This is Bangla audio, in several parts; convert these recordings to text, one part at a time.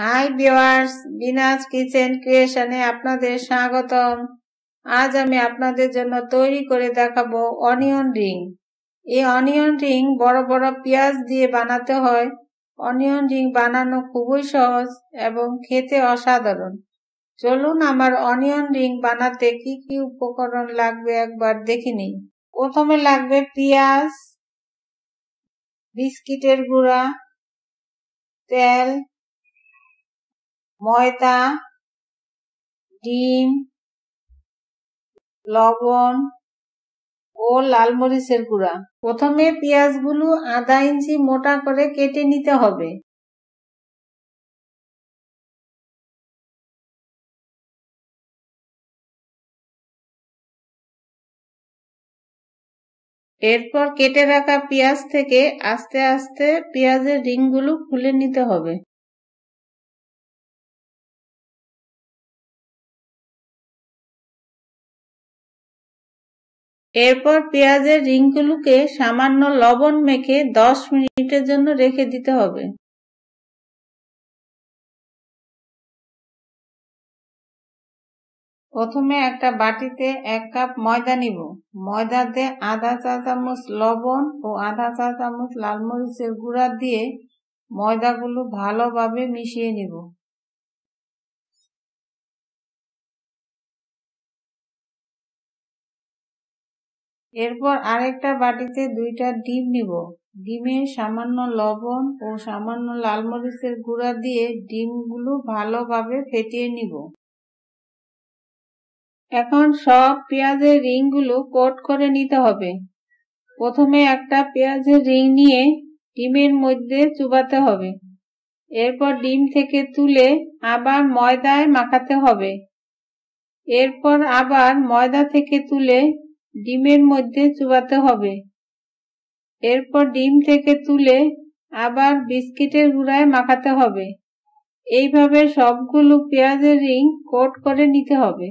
হাই ভিওয়ার্স বিনাজ কিচেন ক্রিয়েশনে আপনাদের স্বাগতম আজ আমি আপনাদের জন্য তৈরি করে দেখাবো অনিয়ন রিং এই অনিয়ন রিং বড় বড় পেঁয়াজ দিয়ে বানাতে হয় অনিয়ন রিং বানানো খুবই সহজ এবং খেতে অসাধারণ চলুন আমার অনিয়ন রিং বানাতে কি কি উপকরণ লাগবে একবার দেখে নিই প্রথমে লাগবে পেঁয়াজ বিস্কিটের গুঁড়া তেল ময়দা ডিম লবণ ও লাল মরিচের গুঁড়া প্রথমে পেঁয়াজগুলো আধা ইঞ্চি মোটা করে কেটে নিতে হবে এরপর কেটে রাখা পেঁয়াজ থেকে আস্তে আস্তে পেঁয়াজের রিংগুলো খুলে নিতে হবে এরপর পেঁয়াজের রিংগুলোকে সামান্য লবণ মেখে দশ মিনিটের জন্য রেখে দিতে হবে প্রথমে একটা বাটিতে এক কাপ ময়দা নিব ময়দাতে আধা চা চামচ লবণ ও আধা চা চামচ লাল মরিচের গুঁড়া দিয়ে ময়দাগুলো ভালোভাবে মিশিয়ে নিব এরপর আরেকটা বাটিতে দুইটা ডিম নিব ডিমে সামান্য লবণ ও সামান্য লাল মরিচের গুঁড়া দিয়ে ডিমগুলো ভালোভাবে ফেটিয়ে নিব এখন সব পেঁয়াজের রিংগুলো কোট করে নিতে হবে প্রথমে একটা পেঁয়াজের রিং নিয়ে ডিমের মধ্যে চুবাতে হবে এরপর ডিম থেকে তুলে আবার ময়দায় মাখাতে হবে এরপর আবার ময়দা থেকে তুলে ডিমের মধ্যে চুবাতে হবে এরপর ডিম থেকে তুলে আবার বিস্কিটের গুঁড়ায় মাখাতে হবে এইভাবে সবগুলো পেঁয়াজের রিং কোট করে নিতে হবে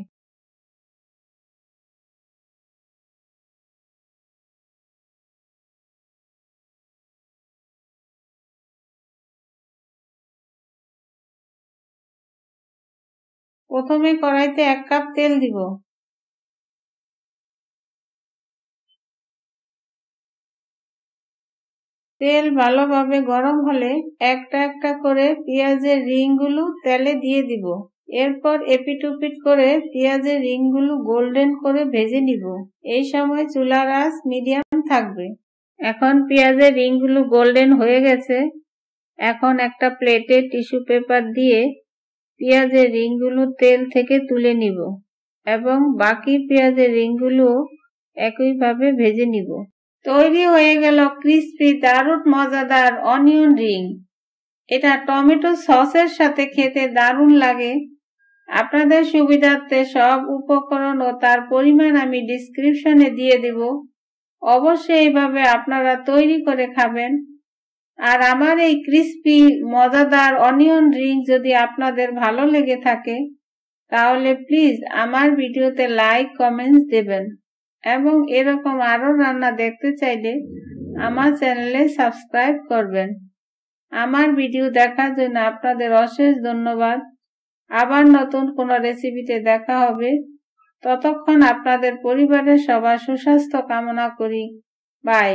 প্রথমে কড়াইতে এক কাপ তেল দিব তেল ভালোভাবে গরম হলে একটা একটা করে পেঁয়াজের রিংগুলো তেলে দিয়ে দিব এরপর এপিটুপিট করে পেঁয়াজের রিংগুলো গোল্ডেন করে ভেজে নিব এই সময় চুলার আঁচ মিডিয়াম থাকবে এখন পেঁয়াজের রিংগুলো গোল্ডেন হয়ে গেছে এখন একটা প্লেটে টিস্যু পেপার দিয়ে পেঁয়াজের রিংগুলো তেল থেকে তুলে নিব এবং বাকি পেঁয়াজের রিংগুলো একইভাবে ভেজে নিব তৈরি হয়ে গেল ক্রিস্পি দারুণ মজাদার অনিয়ন রিং এটা টমেটো সসের সাথে খেতে দারুণ লাগে আপনাদের সুবিধার্থে সব উপকরণ ও তার পরিমাণ আমি ডিসক্রিপশনে দিয়ে দিব অবশ্যই এইভাবে আপনারা তৈরি করে খাবেন আর আমার এই ক্রিস্পি মজাদার অনিয়ন রিং যদি আপনাদের ভালো লেগে থাকে তাহলে প্লিজ আমার ভিডিওতে লাইক কমেন্টস দেবেন এবং এরকম আরও রান্না দেখতে চাইলে আমার চ্যানেলে সাবস্ক্রাইব করবেন আমার ভিডিও দেখার জন্য আপনাদের অশেষ ধন্যবাদ আবার নতুন কোনো রেসিপিতে দেখা হবে ততক্ষণ আপনাদের পরিবারের সবার সুস্বাস্থ্য কামনা করি বাই